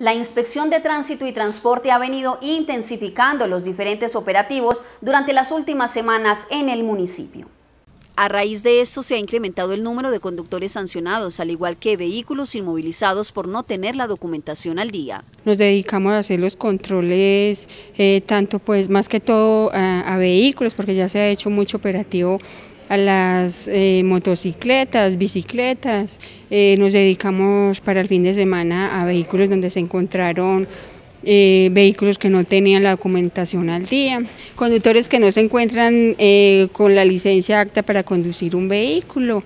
La Inspección de Tránsito y Transporte ha venido intensificando los diferentes operativos durante las últimas semanas en el municipio. A raíz de esto se ha incrementado el número de conductores sancionados, al igual que vehículos inmovilizados por no tener la documentación al día. Nos dedicamos a hacer los controles, eh, tanto pues más que todo a, vehículos, porque ya se ha hecho mucho operativo a las eh, motocicletas, bicicletas. Eh, nos dedicamos para el fin de semana a vehículos donde se encontraron eh, vehículos que no tenían la documentación al día, conductores que no se encuentran eh, con la licencia acta para conducir un vehículo.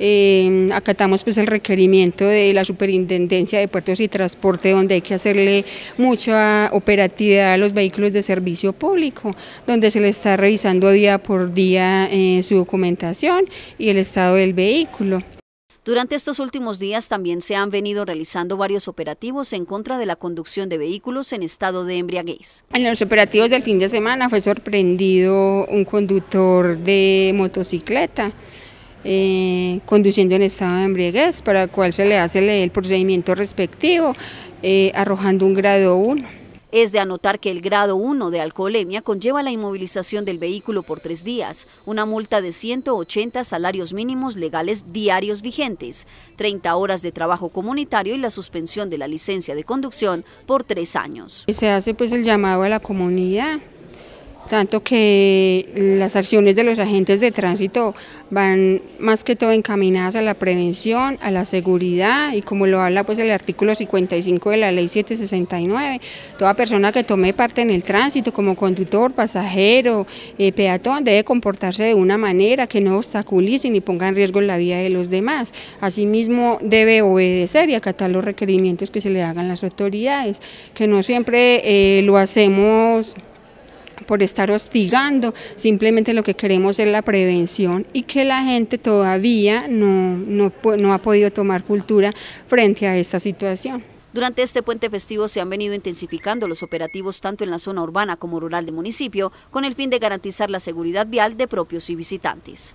Eh, acatamos pues el requerimiento de la Superintendencia de Puertos y Transporte donde hay que hacerle mucha operatividad a los vehículos de servicio público, donde se le está revisando día por día su documentación y el estado del vehículo. Durante estos últimos días también se han venido realizando varios operativos en contra de la conducción de vehículos en estado de embriaguez. En los operativos del fin de semana fue sorprendido un conductor de motocicleta eh, conduciendo en estado de embriaguez, para el cual se le hace el procedimiento respectivo, eh, arrojando un grado 1. Es de anotar que el grado 1 de alcoholemia conlleva la inmovilización del vehículo por tres días, una multa de 180 salarios mínimos legales diarios vigentes, 30 horas de trabajo comunitario y la suspensión de la licencia de conducción por tres años. Se hace pues el llamado a la comunidad tanto que las acciones de los agentes de tránsito van más que todo encaminadas a la prevención, a la seguridad y como lo habla pues el artículo 55 de la ley 769, toda persona que tome parte en el tránsito como conductor, pasajero, eh, peatón debe comportarse de una manera que no obstaculice ni ponga en riesgo la vida de los demás. Asimismo debe obedecer y acatar los requerimientos que se le hagan las autoridades, que no siempre eh, lo hacemos por estar hostigando, simplemente lo que queremos es la prevención y que la gente todavía no, ha podido tomar cultura frente a esta situación. Durante este puente festivo se han venido intensificando los operativos tanto en la zona urbana como rural del municipio con el fin de garantizar la seguridad vial de propios y visitantes.